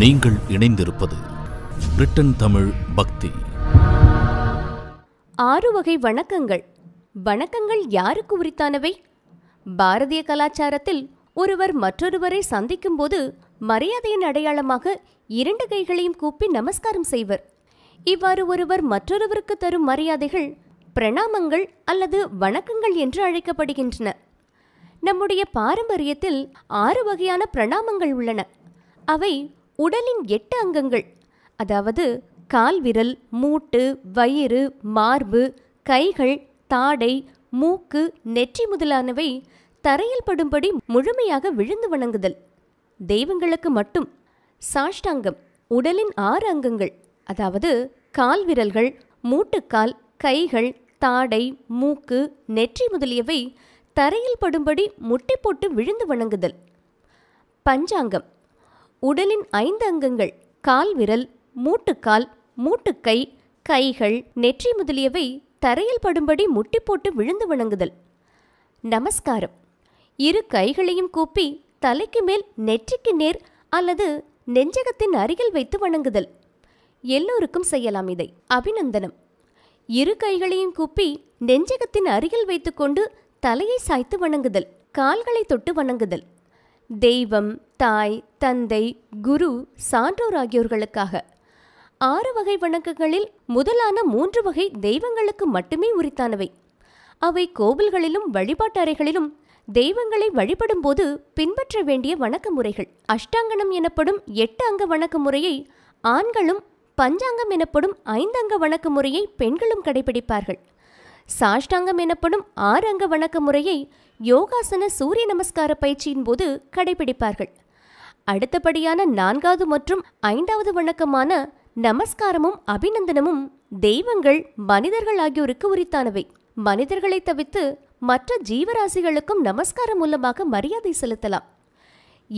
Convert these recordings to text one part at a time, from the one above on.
நீங்கள் இணைந்திருப்பது பிரிட்டன் தமிழ் பக்தி ஆறு வகை வணக்கங்கள் வணக்கங்கள் யாருக்கு உரித்தானவை பாரதிய கலாச்சாரத்தில் ஒருவர் மற்றொருவரை சந்திக்கும் போது மரியாதையின் அடையாளமாக இரண்டு கைகளையும் கூப்பி நமஸ்காரம் செய்வர் இவ்வாறு ஒருவர் மற்றொருவருக்கு தரும் மரியாதைகள் பிரணாமங்கள் அல்லது வணக்கங்கள் என்று அழைக்கப்படுகின்றன நம்முடைய பாரம்பரியத்தில் ஆறு வகையான பிரணாமங்கள் உள்ளன அவை உடலின் எட்டு அங்கங்கள் அதாவது கால் விரல் மூட்டு வயிறு மார்பு கைகள் தாடை மூக்கு நெற்றி முதலானவை தரையில் படும்படி முழுமையாக விழுந்து வணங்குதல் தெய்வங்களுக்கு மட்டும் சாஷ்டாங்கம் உடலின் ஆறு அங்கங்கள் அதாவது கால் விரல்கள் மூட்டுக்கால் கைகள் தாடை மூக்கு நெற்றி முதலியவை தரையில் படும்படி முட்டை போட்டு விழுந்து வணங்குதல் பஞ்சாங்கம் உடலின் ஐந்து அங்கங்கள் கால் விரல் மூட்டுக்கால் மூட்டுக்கை கைகள் நெற்றி முதலியவை தரையில் படும்படி முட்டி போட்டு விழுந்து வணங்குதல் நமஸ்காரம் இரு கைகளையும் கூப்பி தலைக்கு மேல் நெற்றிக்கு நேர் அல்லது நெஞ்சகத்தின் அருகில் வைத்து வணங்குதல் எல்லோருக்கும் செய்யலாம் இதை அபிநந்தனம் இரு கைகளையும் கூப்பி நெஞ்சகத்தின் அருகில் வைத்துக்கொண்டு தலையை சாய்த்து வணங்குதல் கால்களை தொட்டு வணங்குதல் தெய்வம் தாய் தந்தை குரு சான்றோர் ஆகியோர்களுக்காக ஆறு வகை வணக்கங்களில் முதலான மூன்று வகை தெய்வங்களுக்கு மட்டுமே உரித்தானவை அவை கோவில்களிலும் வழிபாட்டு அறைகளிலும் தெய்வங்களை வழிபடும் போது பின்பற்ற வேண்டிய வணக்க முறைகள் அஷ்டாங்கணம் எனப்படும் எட்டு அங்க வணக்க முறையை ஆண்களும் பஞ்சாங்கம் எனப்படும் ஐந்து அங்க வணக்க முறையை பெண்களும் கடைபிடிப்பார்கள் சாஷ்டாங்கம் எனப்படும் ஆறு அங்க வணக்க முறையை யோகாசன சூரிய நமஸ்கார பயிற்சியின் போது கடைபிடிப்பார்கள் அடுத்தபடியான நான்காவது மற்றும் ஐந்தாவது வணக்கமான நமஸ்காரமும் அபிநந்தனமும் தெய்வங்கள் மனிதர்கள் ஆகியோருக்கு உரித்தானவை மனிதர்களை தவிர்த்து மற்ற ஜீவராசிகளுக்கும் நமஸ்காரம் மூலமாக மரியாதை செலுத்தலாம்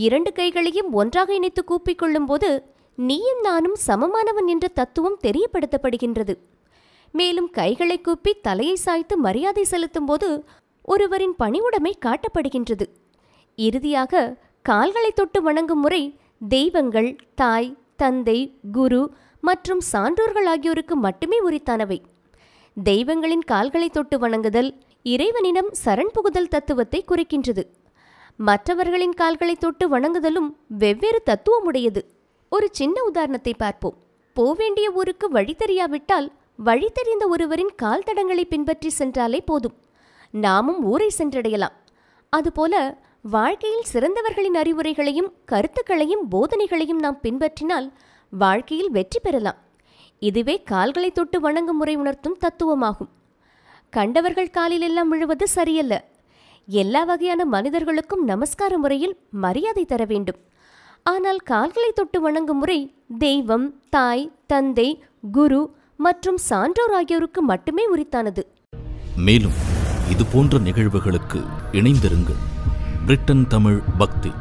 இரண்டு கைகளையும் ஒன்றாக இணைத்து கூப்பிக் கொள்ளும்போது நீயும் நானும் சமமானவன் என்ற தத்துவம் தெரியப்படுத்தப்படுகின்றது மேலும் கைகளை கூப்பி தலையை சாய்த்து மரியாதை செலுத்தும் போது ஒருவரின் பணிவுடைமை காட்டப்படுகின்றது இறுதியாக கால்களை தொட்டு வணங்கும் முறை தெய்வங்கள் தாய் தந்தை குரு மற்றும் சான்றோர்கள் ஆகியோருக்கு மட்டுமே உரித்தானவை தெய்வங்களின் கால்களை தொட்டு வணங்குதல் இறைவனிடம் சரண் புகுதல் தத்துவத்தை குறிக்கின்றது மற்றவர்களின் கால்களை தொட்டு வணங்குதலும் வெவ்வேறு தத்துவமுடையது ஒரு சின்ன உதாரணத்தை பார்ப்போம் போவேண்டிய ஊருக்கு வழி தெரியாவிட்டால் வழி தெரிந்த ஒருவரின் கால் தடங்களை பின்பற்றி சென்றாலே போதும் நாமும் ஊரை சென்றடையலாம் அதுபோல வாழ்க்கையில் சிறந்தவர்களின் அறிவுரைகளையும் கருத்துக்களையும் போதனைகளையும் நாம் பின்பற்றினால் வாழ்க்கையில் வெற்றி பெறலாம் இதுவே கால்களை தொட்டு வணங்கும் முறை உணர்த்தும் தத்துவமாகும் கண்டவர்கள் காலில் எல்லாம் விழுவது சரியல்ல எல்லா வகையான மனிதர்களுக்கும் நமஸ்கார முறையில் மரியாதை தர வேண்டும் ஆனால் கால்களை தொட்டு வணங்கும் முறை தெய்வம் தாய் தந்தை குரு மற்றும் சான்றோர் ஆகியோருக்கு மட்டுமே உரித்தானது மேலும் இது போன்ற நிகழ்வுகளுக்கு இணைந்திருங்கள் பிரிட்டன் தமிழ் பக்தி